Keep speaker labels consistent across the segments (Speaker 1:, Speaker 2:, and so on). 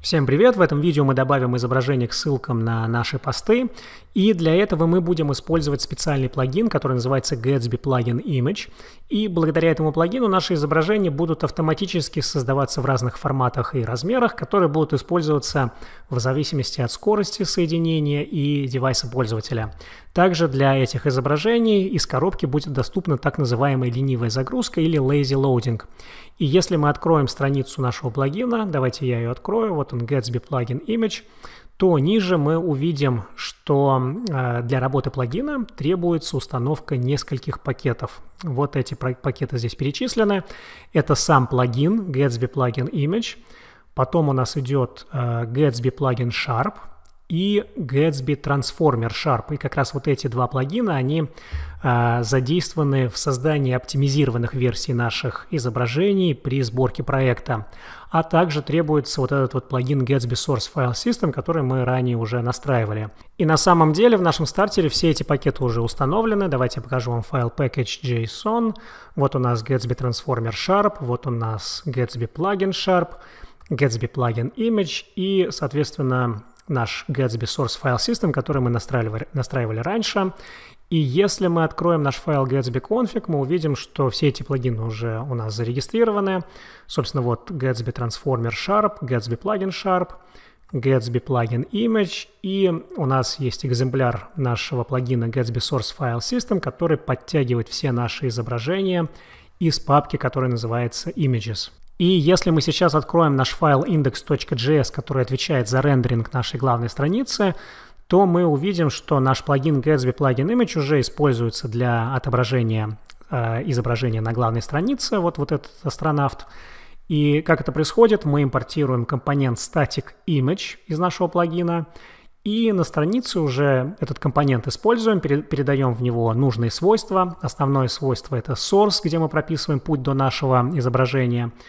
Speaker 1: Всем привет! В этом видео мы добавим изображение к ссылкам на наши посты, и для этого мы будем использовать специальный плагин, который называется Gatsby Plugin Image, и благодаря этому плагину наши изображения будут автоматически создаваться в разных форматах и размерах, которые будут использоваться в зависимости от скорости соединения и девайса пользователя. Также для этих изображений из коробки будет доступна так называемая ленивая загрузка или lazy loading. И если мы откроем страницу нашего плагина, давайте я ее открою, вот он Gatsby Plugin Image, то ниже мы увидим, что э, для работы плагина требуется установка нескольких пакетов. Вот эти пакеты здесь перечислены. Это сам плагин Gatsby Plugin Image. Потом у нас идет э, Gatsby Plugin Sharp и Gatsby Transformer Sharp. И как раз вот эти два плагина, они а, задействованы в создании оптимизированных версий наших изображений при сборке проекта. А также требуется вот этот вот плагин Gatsby Source File System, который мы ранее уже настраивали. И на самом деле в нашем стартере все эти пакеты уже установлены. Давайте я покажу вам файл package.json. Вот у нас Gatsby Transformer Sharp, вот у нас Gatsby Plugin Sharp, Gatsby Plugin Image и, соответственно, наш Gatsby Source File System, который мы настраивали, настраивали раньше. И если мы откроем наш файл Gatsby Config, мы увидим, что все эти плагины уже у нас зарегистрированы. Собственно, вот Gatsby Transformer Sharp, Gatsby Plugin Sharp, Gatsby Plugin Image, и у нас есть экземпляр нашего плагина Gatsby Source File System, который подтягивает все наши изображения из папки, которая называется Images. И если мы сейчас откроем наш файл index.js, который отвечает за рендеринг нашей главной страницы, то мы увидим, что наш плагин Gatsby Plugin Image уже используется для отображения э, изображения на главной странице, вот, вот этот астронавт. И как это происходит? Мы импортируем компонент static image из нашего плагина, и на странице уже этот компонент используем, передаем в него нужные свойства. Основное свойство — это source, где мы прописываем путь до нашего изображения —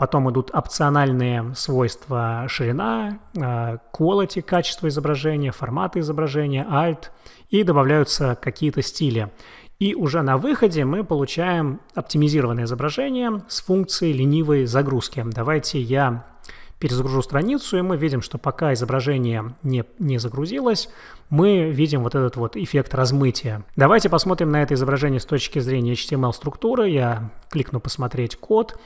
Speaker 1: Потом идут опциональные свойства ширина, э, quality, качество изображения, форматы изображения, alt, и добавляются какие-то стили. И уже на выходе мы получаем оптимизированное изображение с функцией ленивой загрузки. Давайте я перезагружу страницу, и мы видим, что пока изображение не, не загрузилось, мы видим вот этот вот эффект размытия. Давайте посмотрим на это изображение с точки зрения HTML-структуры. Я кликну «Посмотреть код»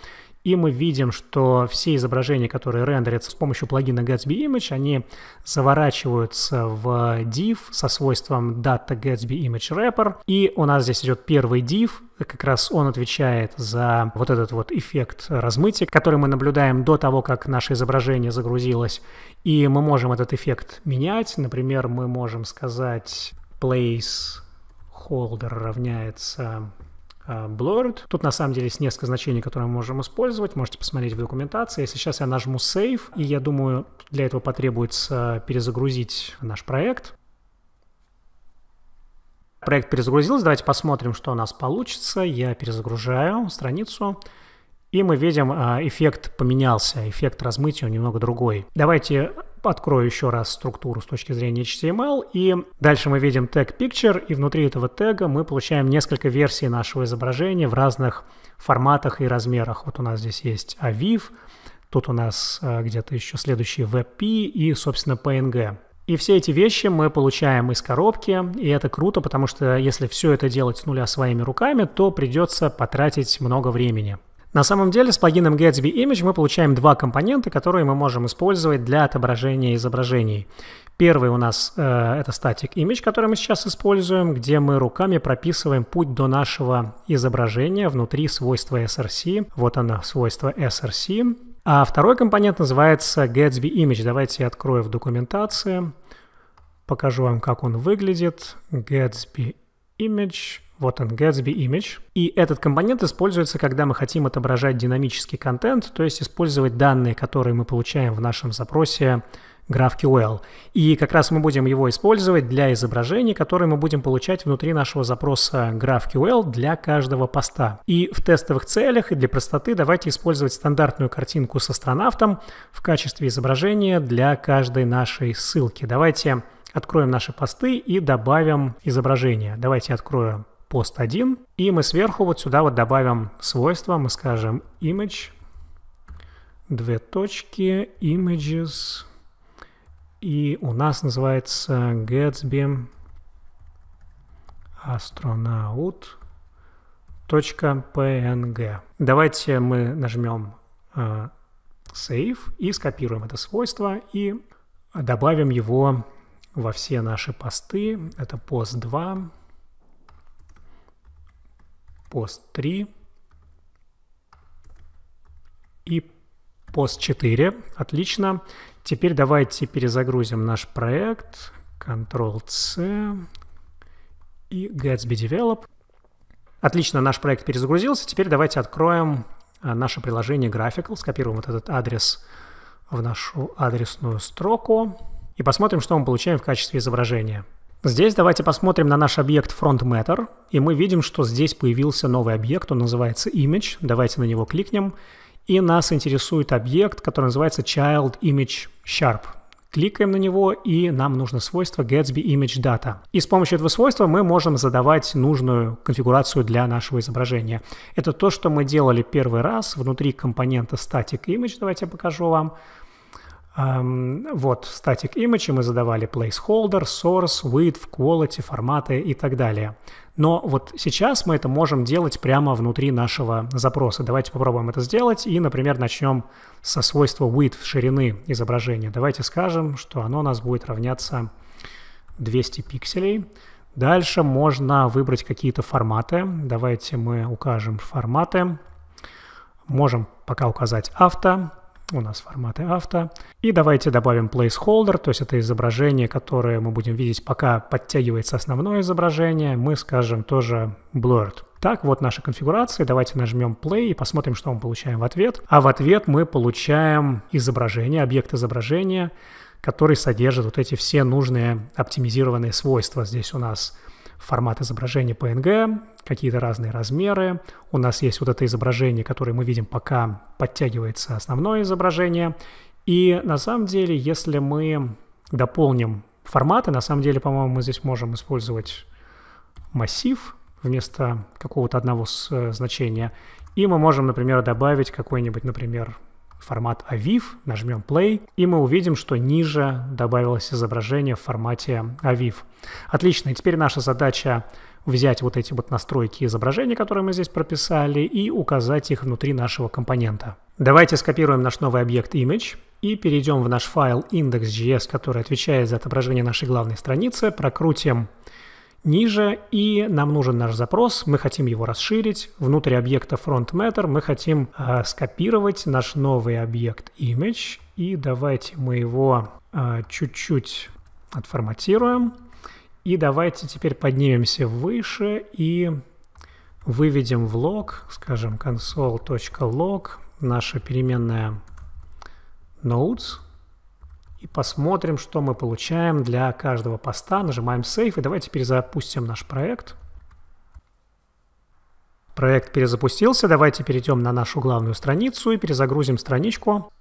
Speaker 1: и мы видим, что все изображения, которые рендерятся с помощью плагина Gatsby Image, они заворачиваются в div со свойством data Gatsby Image Wrapper, и у нас здесь идет первый div, как раз он отвечает за вот этот вот эффект размытия, который мы наблюдаем до того, как наше изображение загрузилось, и мы можем этот эффект менять, например, мы можем сказать place holder равняется Э, blurred. Тут на самом деле есть несколько значений, которые мы можем использовать. Можете посмотреть в документации. Если сейчас я нажму save, и я думаю, для этого потребуется перезагрузить наш проект. Проект перезагрузился. Давайте посмотрим, что у нас получится. Я перезагружаю страницу. И мы видим, э, эффект поменялся, эффект размытия немного другой. Давайте Открою еще раз структуру с точки зрения HTML, и дальше мы видим тег picture, и внутри этого тега мы получаем несколько версий нашего изображения в разных форматах и размерах. Вот у нас здесь есть AVIV, тут у нас э, где-то еще следующий VP и, собственно, PNG. И все эти вещи мы получаем из коробки, и это круто, потому что если все это делать с нуля своими руками, то придется потратить много времени. На самом деле с плагином Gatsby Image мы получаем два компонента, которые мы можем использовать для отображения изображений. Первый у нас э, это static image, который мы сейчас используем, где мы руками прописываем путь до нашего изображения внутри свойства src. Вот оно, свойство src. А второй компонент называется Gatsby Image. Давайте я открою в документации, покажу вам, как он выглядит. Gatsby Image. Вот он, Gatsby Image. И этот компонент используется, когда мы хотим отображать динамический контент, то есть использовать данные, которые мы получаем в нашем запросе GraphQL. И как раз мы будем его использовать для изображений, которые мы будем получать внутри нашего запроса GraphQL для каждого поста. И в тестовых целях и для простоты давайте использовать стандартную картинку с астронавтом в качестве изображения для каждой нашей ссылки. Давайте откроем наши посты и добавим изображение. Давайте откроем пост 1. И мы сверху вот сюда вот добавим свойства, мы скажем image, две точки, images, и у нас называется Gatsby png Давайте мы нажмем э, Save и скопируем это свойство и добавим его во все наши посты. Это пост 2 пост 3 и пост 4. Отлично. Теперь давайте перезагрузим наш проект. Ctrl-C и Gatsby Develop. Отлично, наш проект перезагрузился. Теперь давайте откроем а, наше приложение Graphical, скопируем вот этот адрес в нашу адресную строку и посмотрим, что мы получаем в качестве изображения. Здесь давайте посмотрим на наш объект Front Matter, и мы видим, что здесь появился новый объект, он называется Image. Давайте на него кликнем, и нас интересует объект, который называется Child Image Sharp. Кликаем на него, и нам нужно свойство Gatsby Image Data. И с помощью этого свойства мы можем задавать нужную конфигурацию для нашего изображения. Это то, что мы делали первый раз внутри компонента Static Image. Давайте я покажу вам. Вот, static image мы задавали placeholder, source, width, quality, форматы и так далее. Но вот сейчас мы это можем делать прямо внутри нашего запроса. Давайте попробуем это сделать и, например, начнем со свойства width, ширины изображения. Давайте скажем, что оно у нас будет равняться 200 пикселей. Дальше можно выбрать какие-то форматы. Давайте мы укажем форматы. Можем пока указать авто у нас форматы авто. И давайте добавим placeholder, то есть это изображение, которое мы будем видеть, пока подтягивается основное изображение. Мы скажем тоже blurred. Так, вот наша конфигурация. Давайте нажмем play и посмотрим, что мы получаем в ответ. А в ответ мы получаем изображение, объект изображения, который содержит вот эти все нужные оптимизированные свойства. Здесь у нас формат изображения PNG, какие-то разные размеры. У нас есть вот это изображение, которое мы видим, пока подтягивается основное изображение. И на самом деле, если мы дополним форматы, на самом деле, по-моему, мы здесь можем использовать массив вместо какого-то одного э, значения. И мы можем, например, добавить какой-нибудь, например, формат AVIF, нажмем play, и мы увидим, что ниже добавилось изображение в формате AVIF. Отлично, и теперь наша задача взять вот эти вот настройки изображения, которые мы здесь прописали, и указать их внутри нашего компонента. Давайте скопируем наш новый объект image и перейдем в наш файл index.js, который отвечает за отображение нашей главной страницы, прокрутим ниже, и нам нужен наш запрос, мы хотим его расширить. внутри объекта front matter мы хотим э, скопировать наш новый объект image, и давайте мы его э, чуть-чуть э, отформатируем. И давайте теперь поднимемся выше и выведем в лог, скажем, console.log, наша переменная nodes – и посмотрим, что мы получаем для каждого поста. Нажимаем Save и давайте перезапустим наш проект. Проект перезапустился. Давайте перейдем на нашу главную страницу и перезагрузим страничку.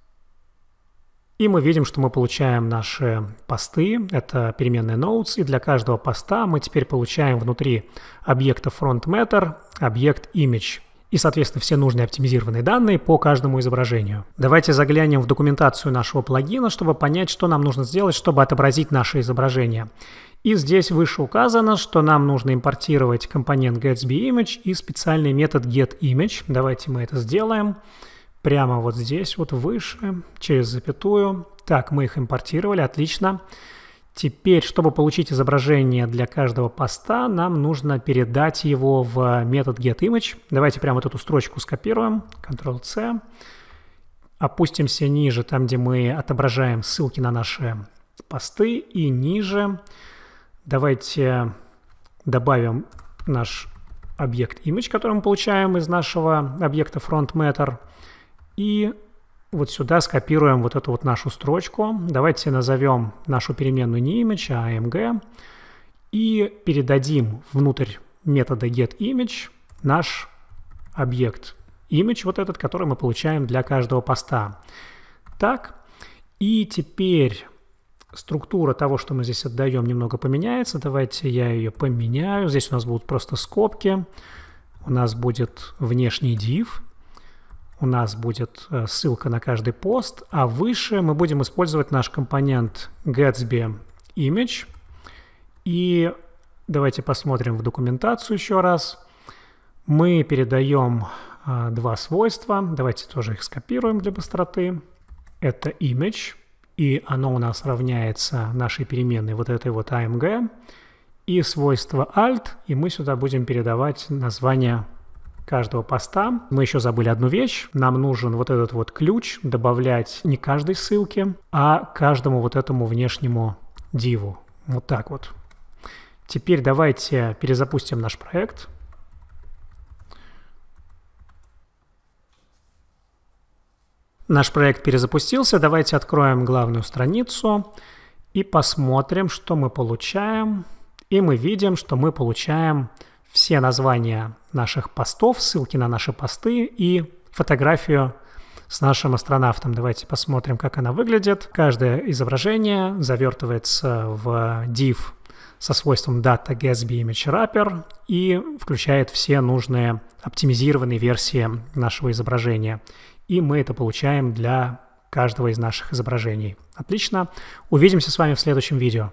Speaker 1: И мы видим, что мы получаем наши посты, это переменные nodes, и для каждого поста мы теперь получаем внутри объекта frontmatter объект image и, соответственно, все нужные оптимизированные данные по каждому изображению. Давайте заглянем в документацию нашего плагина, чтобы понять, что нам нужно сделать, чтобы отобразить наше изображение. И здесь выше указано, что нам нужно импортировать компонент GetsBeImage и специальный метод getImage. Давайте мы это сделаем. Прямо вот здесь, вот выше, через запятую. Так, мы их импортировали, отлично. Отлично. Теперь, чтобы получить изображение для каждого поста, нам нужно передать его в метод getImage. Давайте прямо вот эту строчку скопируем, Ctrl-C. Опустимся ниже, там, где мы отображаем ссылки на наши посты. И ниже давайте добавим наш объект image, который мы получаем из нашего объекта frontMatter. И вот сюда скопируем вот эту вот нашу строчку. Давайте назовем нашу переменную не image, а img. И передадим внутрь метода getImage наш объект image, вот этот, который мы получаем для каждого поста. Так, и теперь структура того, что мы здесь отдаем, немного поменяется. Давайте я ее поменяю. Здесь у нас будут просто скобки. У нас будет внешний div у нас будет э, ссылка на каждый пост, а выше мы будем использовать наш компонент Gatsby Image. И давайте посмотрим в документацию еще раз. Мы передаем э, два свойства. Давайте тоже их скопируем для быстроты. Это image, и оно у нас равняется нашей переменной вот этой вот AMG. И свойство alt, и мы сюда будем передавать название каждого поста. Мы еще забыли одну вещь. Нам нужен вот этот вот ключ добавлять не каждой ссылке, а каждому вот этому внешнему диву. Вот так вот. Теперь давайте перезапустим наш проект. Наш проект перезапустился. Давайте откроем главную страницу и посмотрим, что мы получаем. И мы видим, что мы получаем все названия наших постов, ссылки на наши посты и фотографию с нашим астронавтом. Давайте посмотрим, как она выглядит. Каждое изображение завертывается в div со свойством Data Gatsby Image Wrapper и включает все нужные оптимизированные версии нашего изображения. И мы это получаем для каждого из наших изображений. Отлично. Увидимся с вами в следующем видео.